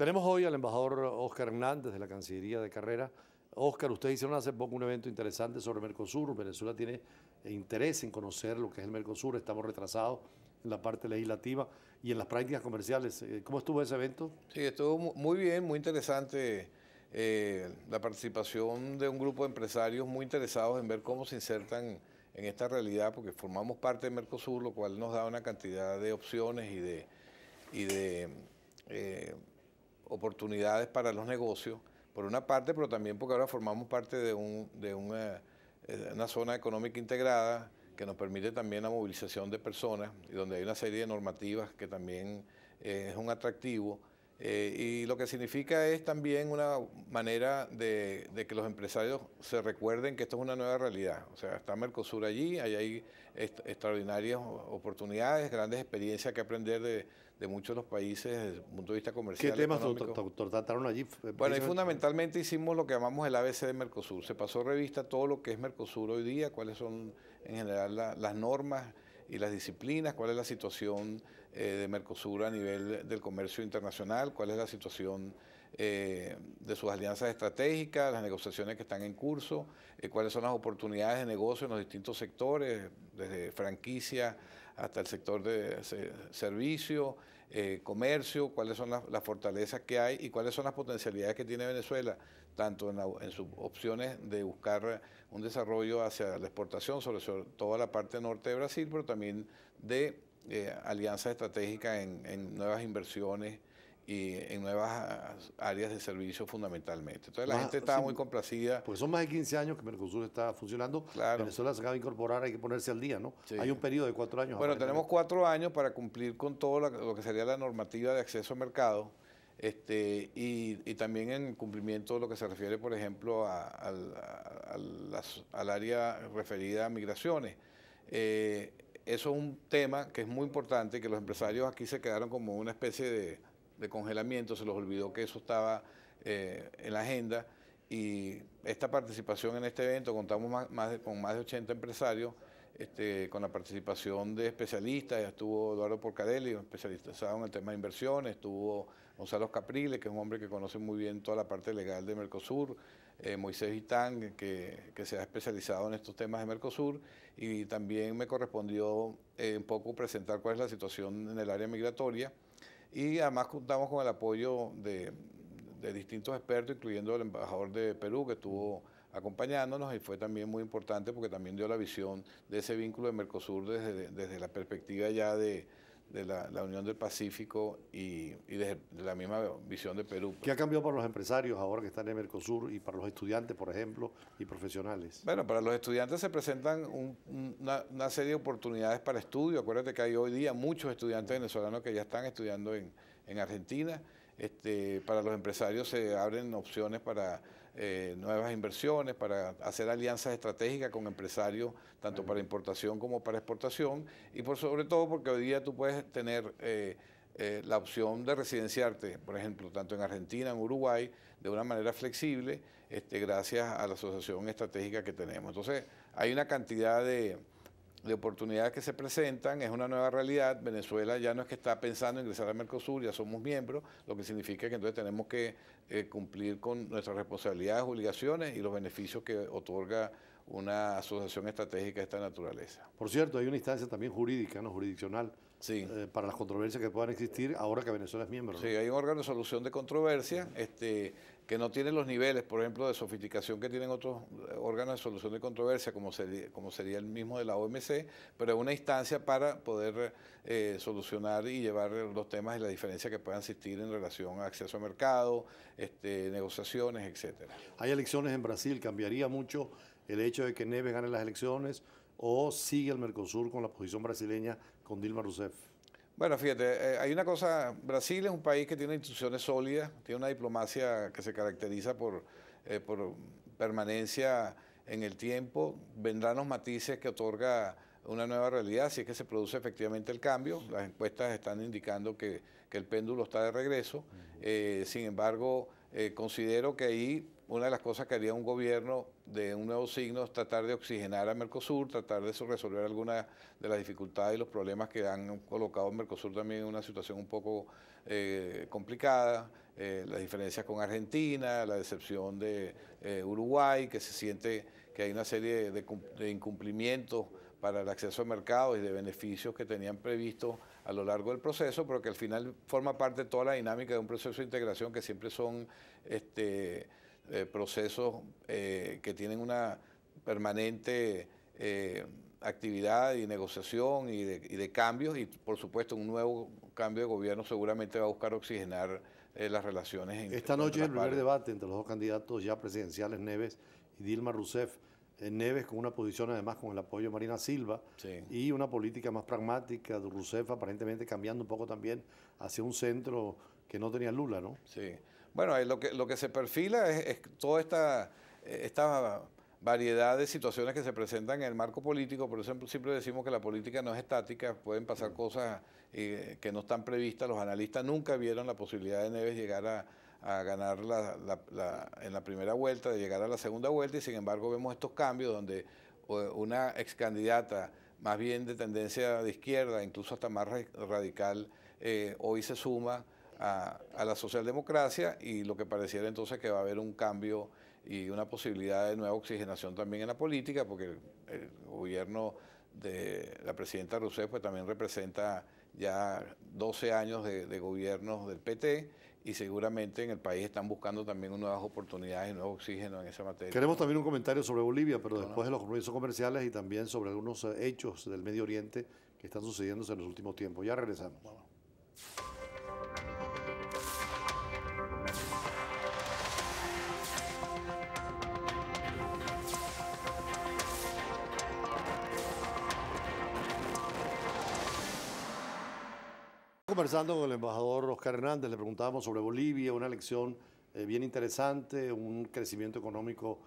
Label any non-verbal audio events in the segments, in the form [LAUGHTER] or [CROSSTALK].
Tenemos hoy al embajador Óscar Hernández de la Cancillería de Carrera. Óscar, ustedes hicieron hace poco un evento interesante sobre Mercosur. Venezuela tiene interés en conocer lo que es el Mercosur. Estamos retrasados en la parte legislativa y en las prácticas comerciales. Eh, ¿Cómo estuvo ese evento? Sí, estuvo muy bien, muy interesante. Eh, la participación de un grupo de empresarios muy interesados en ver cómo se insertan en esta realidad, porque formamos parte de Mercosur, lo cual nos da una cantidad de opciones y de, y de eh, oportunidades para los negocios, por una parte, pero también porque ahora formamos parte de, un, eh, eh, una, zona económica integrada que nos permite también la movilización de personas y donde hay una serie de normativas que también eh, es un atractivo eh, y lo que significa es también una manera de, que los empresarios se recuerden que esto es una nueva realidad. O sea, está Mercosur allí, ahí hay extraordinarias oportunidades, grandes experiencias que aprender de, muchos de los países desde el punto de vista comercial. ¿Qué temas trataron allí? Bueno, ahí fundamentalmente hicimos lo que llamamos el ABC de Mercosur. Se pasó revista todo lo que es Mercosur hoy día, cuáles son en general las normas y las disciplinas, cuál es la situación eh, de Mercosur a nivel del comercio internacional, cuál es la situación eh, de sus alianzas estratégicas, las negociaciones que están en curso, eh, cuáles son las oportunidades de negocio en los distintos sectores, desde franquicia hasta el sector de servicio, comercio, cuáles son las, fortalezas que hay y cuáles son las potencialidades que tiene Venezuela, tanto en, sus opciones de buscar un desarrollo hacia la exportación, sobre, sobre toda la parte norte de Brasil, pero también de eh, estratégica en, nuevas inversiones y en nuevas áreas de servicio fundamentalmente. Entonces la gente estaba muy complacida. Pues son más de 15 años que Mercosur está funcionando. Venezuela se acaba de incorporar, hay que ponerse al día, ¿no? Hay un periodo de cuatro años. Bueno, tenemos cuatro años para cumplir con todo lo que sería la normativa de acceso al mercado. Este, y, también en cumplimiento de lo que se refiere, por ejemplo, al área referida a migraciones. Eh, eso es un tema que es muy importante, que los empresarios aquí se quedaron como una especie de, congelamiento, se los olvidó que eso estaba eh, en la agenda y esta participación en este evento, contamos con más de 80 empresarios, este, con la participación de especialistas, estuvo Eduardo un especializado en el tema de inversiones, estuvo Gonzalo Capriles, que es un hombre que conoce muy bien toda la parte legal de Mercosur, eh, Moisés Gitán, que, se ha especializado en estos temas de Mercosur, y también me correspondió eh, un poco presentar cuál es la situación en el área migratoria. Y además contamos con el apoyo de, de distintos expertos, incluyendo el embajador de Perú, que estuvo acompañándonos y fue también muy importante porque también dio la visión de ese vínculo de Mercosur desde, desde la perspectiva ya de, de la, Unión del Pacífico y, de, la misma visión de Perú. Pues. ¿Qué ha cambiado para los empresarios ahora que están en Mercosur y para los estudiantes, por ejemplo, y profesionales? Bueno, para los estudiantes se presentan una, serie de oportunidades para estudio. Acuérdate que hay hoy día muchos estudiantes venezolanos que ya están estudiando en, en Argentina. Este, para los empresarios se abren opciones para eh, nuevas inversiones, para hacer alianzas estratégicas con empresarios, tanto para importación como para exportación, y por sobre todo porque hoy día tú puedes tener eh, eh, la opción de residenciarte, por ejemplo, tanto en Argentina, en Uruguay, de una manera flexible, este, gracias a la asociación estratégica que tenemos. Entonces, hay una cantidad de, de oportunidades que se presentan, es una nueva realidad. Venezuela ya no es que está pensando en ingresar a Mercosur, ya somos miembros, lo que significa que entonces tenemos que eh, cumplir con nuestras responsabilidades, obligaciones y los beneficios que otorga una asociación estratégica de esta naturaleza. Por cierto, hay una instancia también jurídica, no jurisdiccional, eh, para las controversias que puedan existir ahora que Venezuela es miembro. Sí, hay un órgano de solución de controversia este, que no tiene los niveles, por ejemplo, de sofisticación que tienen otros eh, órganos de solución de controversia, como, sería, el mismo de la OMC, pero es una instancia para poder eh, solucionar y llevar los temas y las diferencias que puedan existir en relación a acceso a mercado, este, negociaciones, etcétera. Hay elecciones en Brasil, cambiaría mucho el hecho de que Neves gane las elecciones o sigue el Mercosur con la posición brasileña con Dilma Rousseff? Bueno, fíjate, eh, hay una cosa, Brasil es un país que tiene instituciones sólidas, tiene una diplomacia que se caracteriza por, eh, por permanencia en el tiempo, vendrán los matices que otorga una nueva realidad, si es que se produce efectivamente el cambio, las encuestas están indicando que, el péndulo está de regreso, eh, sin embargo, considero que ahí una de las cosas que haría un gobierno de un nuevo signo es tratar de oxigenar a Mercosur, tratar de resolver algunas de las dificultades y los problemas que han colocado a Mercosur también en una situación un poco eh, complicada, eh, las diferencias con Argentina, la decepción de eh, Uruguay, que se siente que hay una serie de, incumplimientos para el acceso a mercados y de beneficios que tenían previsto a lo largo del proceso, pero que al final forma parte de toda la dinámica de un proceso de integración que siempre son... Este, eh, procesos eh, que tienen una permanente eh, actividad y negociación y de, cambios y por supuesto un nuevo cambio de gobierno seguramente va a buscar oxigenar las relaciones. Esta noche el primer debate entre los dos candidatos ya presidenciales, Neves y Dilma Rousseff. Neves con una posición además con el apoyo de Marina Silva y una política más pragmática de Rousseff aparentemente cambiando un poco también hacia un centro que no tenía Lula, ¿no? Sí. Bueno, lo que, se perfila es, toda eh, esta, variedad de situaciones que se presentan en el marco político. Por ejemplo, siempre decimos que la política no es estática, pueden pasar cosas eh, que no están previstas. Los analistas nunca vieron la posibilidad de Neves llegar a, ganar en la primera vuelta, de llegar a la segunda vuelta, y sin embargo vemos estos cambios donde una ex candidata más bien de tendencia de izquierda, incluso hasta más radical, eh, hoy se suma a, la socialdemocracia y lo que pareciera entonces que va a haber un cambio y una posibilidad de nueva oxigenación también en la política, porque el, gobierno de la presidenta Rousseff pues, también representa ya 12 años de, de, gobiernos del PT y seguramente en el país están buscando también nuevas oportunidades y nuevo oxígeno en esa materia. Queremos también un comentario sobre Bolivia, pero después de los compromisos comerciales y también sobre algunos eh, hechos del Medio Oriente que están sucediéndose en los últimos tiempos. Ya regresamos. Bueno. conversando con el embajador Oscar Hernández, le preguntábamos sobre Bolivia, una elección eh, bien interesante, un crecimiento económico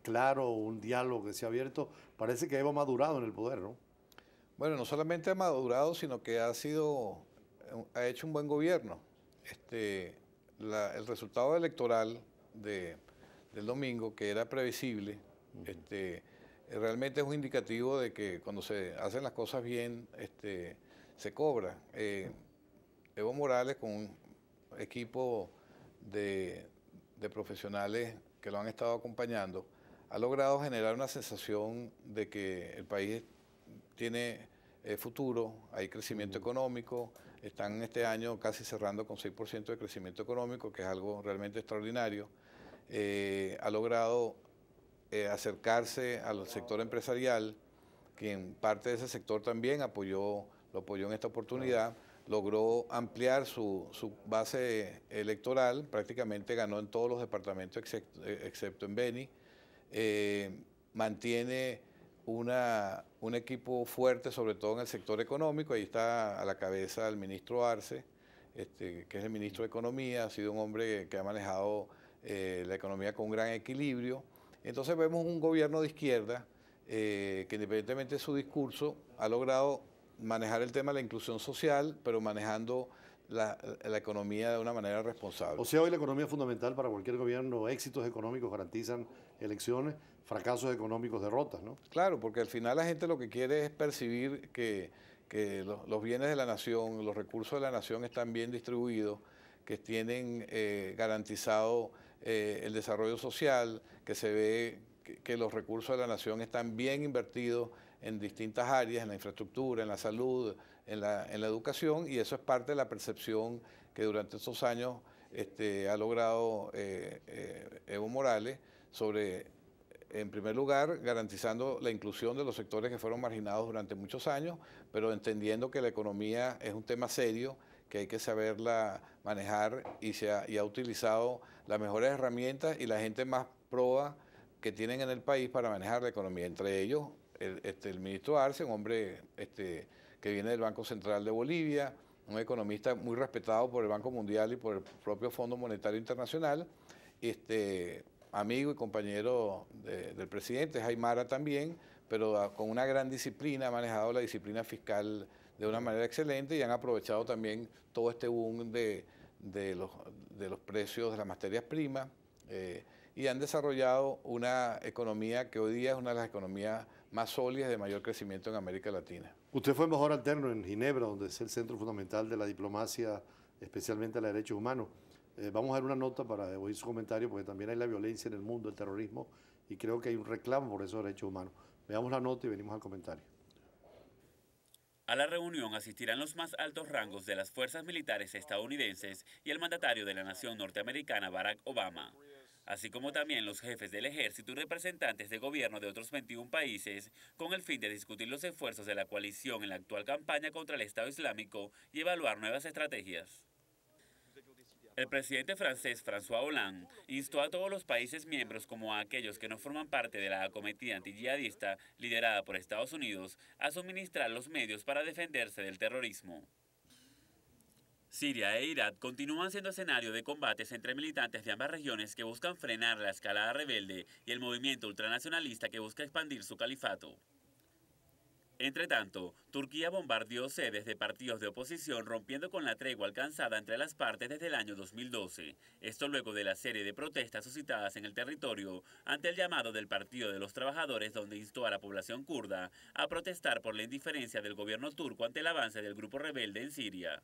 claro, un diálogo que se ha abierto. Parece que ha madurado en el poder, ¿no? Bueno, no solamente ha madurado, sino que ha sido, ha hecho un buen gobierno. Este, el resultado electoral del domingo, que era previsible, este, realmente es un indicativo de que cuando se hacen las cosas bien, este, se cobra. Eh, Evo Morales con un equipo de, profesionales que lo han estado acompañando, ha logrado generar una sensación de que el país tiene eh, futuro, hay crecimiento económico, están este año casi cerrando con 6% de crecimiento económico, que es algo realmente extraordinario. Eh, ha logrado eh, acercarse al sector empresarial, que en parte de ese sector también apoyó, lo apoyó en esta oportunidad logró ampliar su, base electoral, prácticamente ganó en todos los departamentos eh, excepto, en Beni, eh, mantiene una, un equipo fuerte, sobre todo en el sector económico, ahí está a la cabeza el ministro Arce, este, que es el ministro de Economía, ha sido un hombre que ha manejado eh, la economía con gran equilibrio. Entonces vemos un gobierno de izquierda que independientemente de su discurso ha logrado manejar el tema de la inclusión social, pero manejando la, economía de una manera responsable. O sea, hoy la economía es fundamental para cualquier gobierno. Éxitos económicos garantizan elecciones, fracasos económicos derrotas, ¿no? Claro, porque al final la gente lo que quiere es percibir que, los, bienes de la nación, los recursos de la nación están bien distribuidos, que tienen eh, garantizado eh, el desarrollo social, que se ve que los recursos de la nación están bien invertidos en distintas áreas, en la infraestructura, en la salud, en la, educación, y eso es parte de la percepción que durante estos años este, ha logrado eh, eh, Evo Morales sobre, en primer lugar, garantizando la inclusión de los sectores que fueron marginados durante muchos años, pero entendiendo que la economía es un tema serio que hay que saberla manejar y, se ha, y ha utilizado las mejores herramientas y la gente más proa que tienen en el país para manejar la economía, entre ellos este, el, ministro Arce, un hombre este, que viene del Banco Central de Bolivia, un economista muy respetado por el Banco Mundial y por el propio Fondo Monetario Internacional, este, amigo y compañero del presidente, Jaimara también, pero ah, con una gran disciplina, ha manejado la disciplina fiscal de una manera excelente y han aprovechado también todo este boom de, los, precios de las materias primas eh, y han desarrollado una economía que hoy día es una de las economías más sólidas de mayor crecimiento en América Latina. Usted fue mejor alterno en Ginebra, donde es el centro fundamental de la diplomacia, especialmente de derechos humanos. Eh, vamos a dar una nota para oír su comentario, porque también hay la violencia en el mundo, el terrorismo, y creo que hay un reclamo por esos derechos humanos. Veamos la nota y venimos al comentario. A la reunión asistirán los más altos rangos de las fuerzas militares estadounidenses y el mandatario de la nación norteamericana, Barack Obama así como también los jefes del ejército y representantes de gobierno de otros 21 países, con el fin de discutir los esfuerzos de la coalición en la actual campaña contra el Estado Islámico y evaluar nuevas estrategias. El presidente francés François Hollande instó a todos los países miembros como a aquellos que no forman parte de la acometida antijihadista liderada por Estados Unidos a suministrar los medios para defenderse del terrorismo. Siria e Irak continúan siendo escenario de combates entre militantes de ambas regiones que buscan frenar la escalada rebelde y el movimiento ultranacionalista que busca expandir su califato. Entre tanto, Turquía bombardeó sedes de partidos de oposición rompiendo con la tregua alcanzada entre las partes desde el año 2012. Esto luego de la serie de protestas suscitadas en el territorio ante el llamado del Partido de los Trabajadores donde instó a la población kurda a protestar por la indiferencia del gobierno turco ante el avance del grupo rebelde en Siria.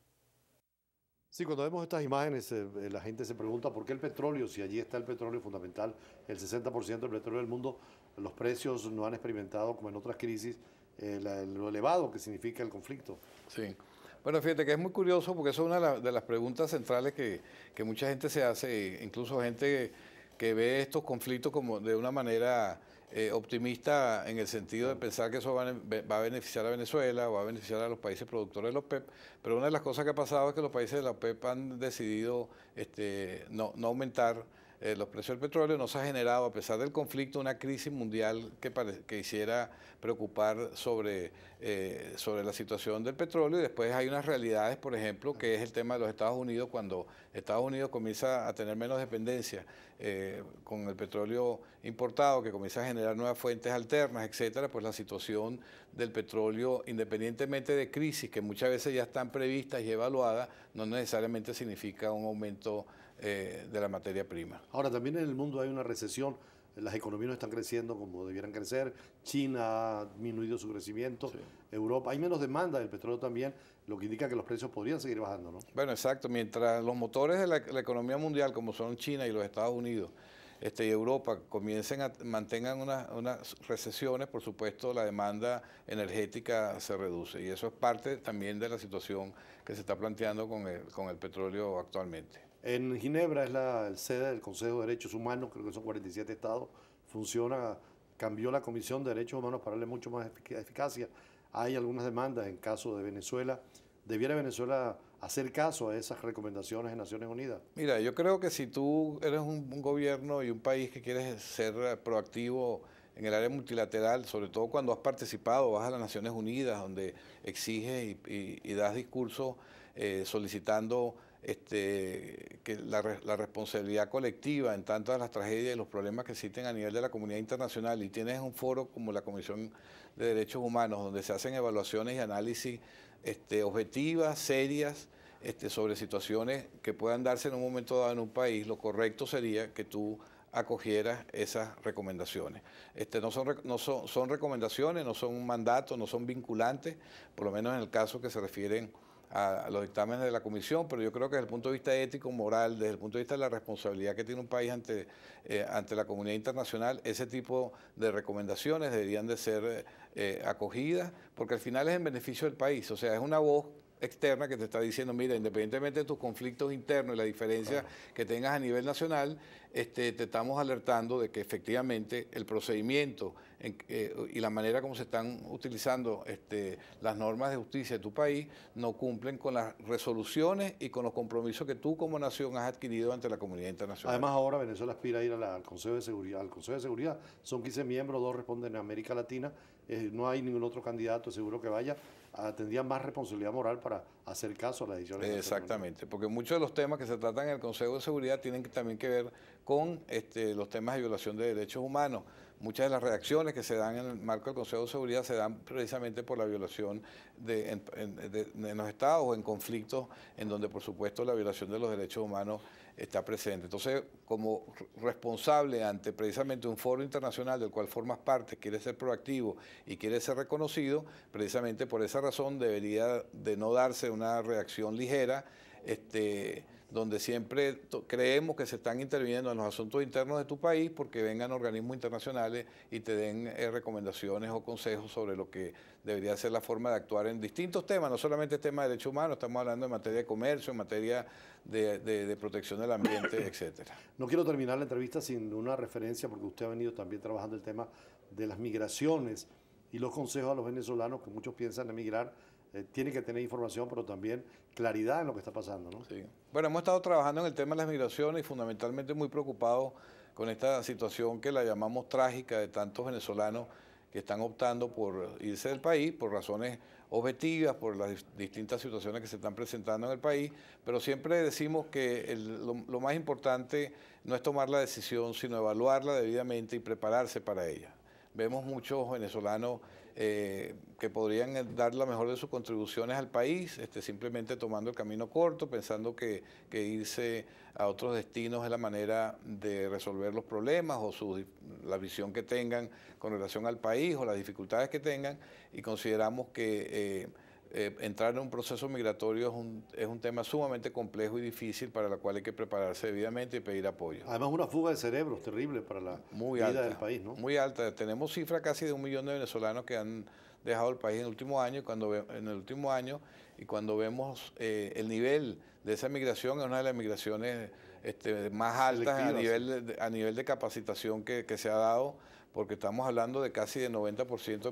Sí, cuando vemos estas imágenes, eh, eh, la gente se pregunta por qué el petróleo, si allí está el petróleo fundamental, el 60% del petróleo del mundo, los precios no han experimentado, como en otras crisis, eh, lo elevado que significa el conflicto. Sí. Bueno, fíjate que es muy curioso porque eso es una de las preguntas centrales que, que mucha gente se hace, incluso gente que ve estos conflictos como de una manera eh, optimista en el sentido de pensar que eso va, a beneficiar a Venezuela, va a beneficiar a los países productores de los PEP, e pero una de las cosas que ha pasado es que los países de la OPEP e han decidido este, no aumentar eh, los precios del petróleo, no se ha generado, a pesar del conflicto, una crisis mundial que, hiciera preocupar sobre, eh, sobre la situación del petróleo. Y después hay unas realidades, por ejemplo, que es el tema de los Estados Unidos, cuando Estados Unidos comienza a tener menos dependencia eh, con el petróleo importado, que comienza a generar nuevas fuentes alternas, etcétera, pues la situación del petróleo, independientemente de crisis que muchas veces ya están previstas y evaluadas, no necesariamente significa un aumento eh, de la materia prima. Ahora, también en el mundo hay una recesión, las economías no están creciendo como debieran crecer, China ha disminuido su crecimiento, Europa, hay menos demanda del petróleo también, lo que indica que los precios podrían seguir bajando, ¿no? Bueno, exacto, mientras los motores de la, economía mundial, como son China y los Estados Unidos, este, y Europa comiencen a mantengan unas, recesiones, por supuesto la demanda energética se reduce y eso es parte también de la situación que se está planteando con el, con el petróleo actualmente. En Ginebra es la sede del Consejo de Derechos Humanos, creo que son 47 estados, funciona, cambió la Comisión de Derechos Humanos para darle mucho más eficacia. Hay algunas demandas en caso de Venezuela. ¿Debiera Venezuela hacer caso a esas recomendaciones en Naciones Unidas? Mira, yo creo que si tú eres un, gobierno y un país que quieres ser eh, proactivo en el área multilateral, sobre todo cuando has participado, vas a las Naciones Unidas, donde exiges y, das discursos eh, solicitando este, que la, responsabilidad colectiva en tantas las tragedias y los problemas que existen a nivel de la comunidad internacional y tienes un foro como la Comisión de Derechos Humanos donde se hacen evaluaciones y análisis este, objetivas, serias, este, sobre situaciones que puedan darse en un momento dado en un país, lo correcto sería que tú acogieras esas recomendaciones. no son, son recomendaciones, no son un mandato, no son vinculantes, por lo menos en el caso que se refieren a, los dictámenes de la comisión, pero yo creo que desde el punto de vista ético, moral, desde el punto de vista de la responsabilidad que tiene un país ante, eh, ante la comunidad internacional, ese tipo de recomendaciones deberían de ser eh, acogidas, porque al final es en beneficio del país, o sea, es una voz externa que te está diciendo, mira, independientemente de tus conflictos internos y la diferencia que tengas a nivel nacional, este, te estamos alertando de que efectivamente el procedimiento eh, y la manera como se están utilizando este, las normas de justicia de tu país no cumplen con las resoluciones y con los compromisos que tú como nación has adquirido ante la comunidad internacional. Además ahora Venezuela aspira a ir al Consejo de Seguridad. Al Consejo de Seguridad son 15 miembros, dos responden en América Latina, eh, no hay ningún otro candidato seguro que vaya, tendría más responsabilidad moral para hacer caso a las decisiones. Exactamente, porque muchos de los temas que se tratan en el Consejo de Seguridad tienen también que ver con este, los temas de violación de derechos humanos. Muchas de las reacciones que se dan en el marco del Consejo de Seguridad se dan precisamente por la violación en, de, en los estados o en conflictos en donde, por supuesto, la violación de los derechos humanos está presente. Entonces, como responsable ante precisamente un foro internacional del cual formas parte, quiere ser proactivo y quiere ser reconocido, precisamente por esa razón debería de no darse una reacción ligera. Este, donde siempre creemos que se están interviniendo en los asuntos internos de tu país porque vengan organismos internacionales y te den eh, recomendaciones o consejos sobre lo que debería ser la forma de actuar en distintos temas, no solamente el tema de derechos humanos, estamos hablando en materia de comercio, en materia de, de protección del ambiente, [COUGHS] etcétera. No quiero terminar la entrevista sin una referencia, porque usted ha venido también trabajando el tema de las migraciones y los consejos a los venezolanos que muchos piensan emigrar eh, tiene que tener información, pero también claridad en lo que está pasando. Bueno, hemos estado trabajando en el tema de las migraciones y fundamentalmente muy preocupados con esta situación que la llamamos trágica de tantos venezolanos que están optando por irse del país por razones objetivas, por las distintas situaciones que se están presentando en el país, pero siempre decimos que lo, más importante no es tomar la decisión, sino evaluarla debidamente y prepararse para ella. Vemos muchos venezolanos eh, que podrían eh, dar la mejor de sus contribuciones al país, este, simplemente tomando el camino corto, pensando que, irse a otros destinos es la manera de resolver los problemas o su, la visión que tengan con relación al país o las dificultades que tengan y consideramos que... Eh, eh, entrar en un proceso migratorio es un, es un tema sumamente complejo y difícil para el cual hay que prepararse debidamente y pedir apoyo. Además, una fuga de cerebros terrible para la vida del país, ¿no? Muy alta. Tenemos cifras casi de un millón de venezolanos que han dejado el país en el último año, y cuando en el último año, y cuando vemos eh, el nivel de esa migración, es una de las migraciones este, más altas a nivel, de, a nivel de capacitación que, que se ha dado porque estamos hablando de casi de 90% de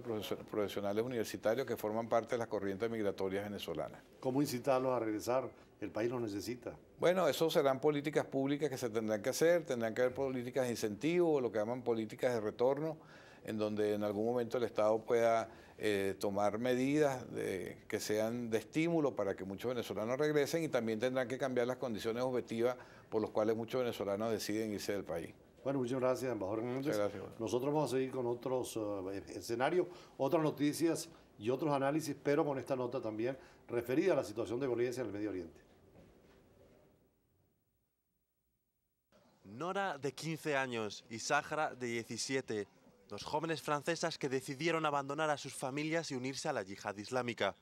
profesionales universitarios que forman parte de las corrientes migratorias venezolanas. ¿Cómo incitarlos a regresar? El país los necesita. Bueno, eso serán políticas públicas que se tendrán que hacer, tendrán que haber políticas de incentivo, lo que llaman políticas de retorno, en donde en algún momento el Estado pueda eh, tomar medidas que sean de estímulo para que muchos venezolanos regresen y también tendrán que cambiar las condiciones objetivas por las cuales muchos venezolanos deciden irse del país. Bueno, muchas gracias, embajador Nosotros vamos a seguir con otros eh, escenarios, otras noticias y otros análisis, pero con esta nota también referida a la situación de violencia en el Medio Oriente. Nora, de 15 años, y Sahra, de 17, dos jóvenes francesas que decidieron abandonar a sus familias y unirse a la yihad islámica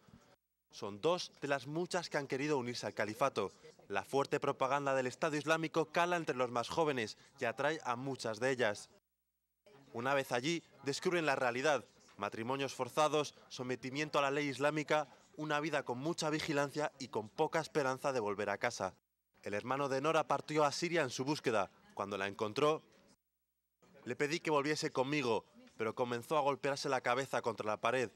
son dos de las muchas que han querido unirse al califato. La fuerte propaganda del Estado Islámico cala entre los más jóvenes y atrae a muchas de ellas. Una vez allí, descubren la realidad, matrimonios forzados, sometimiento a la ley islámica, una vida con mucha vigilancia y con poca esperanza de volver a casa. El hermano de Nora partió a Siria en su búsqueda. Cuando la encontró, le pedí que volviese conmigo, pero comenzó a golpearse la cabeza contra la pared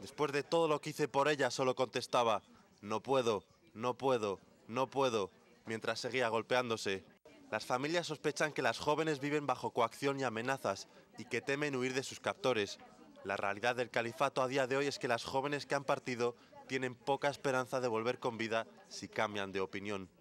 Después de todo lo que hice por ella, solo contestaba, no puedo, no puedo, no puedo, mientras seguía golpeándose. Las familias sospechan que las jóvenes viven bajo coacción y amenazas y que temen huir de sus captores. La realidad del califato a día de hoy es que las jóvenes que han partido tienen poca esperanza de volver con vida si cambian de opinión.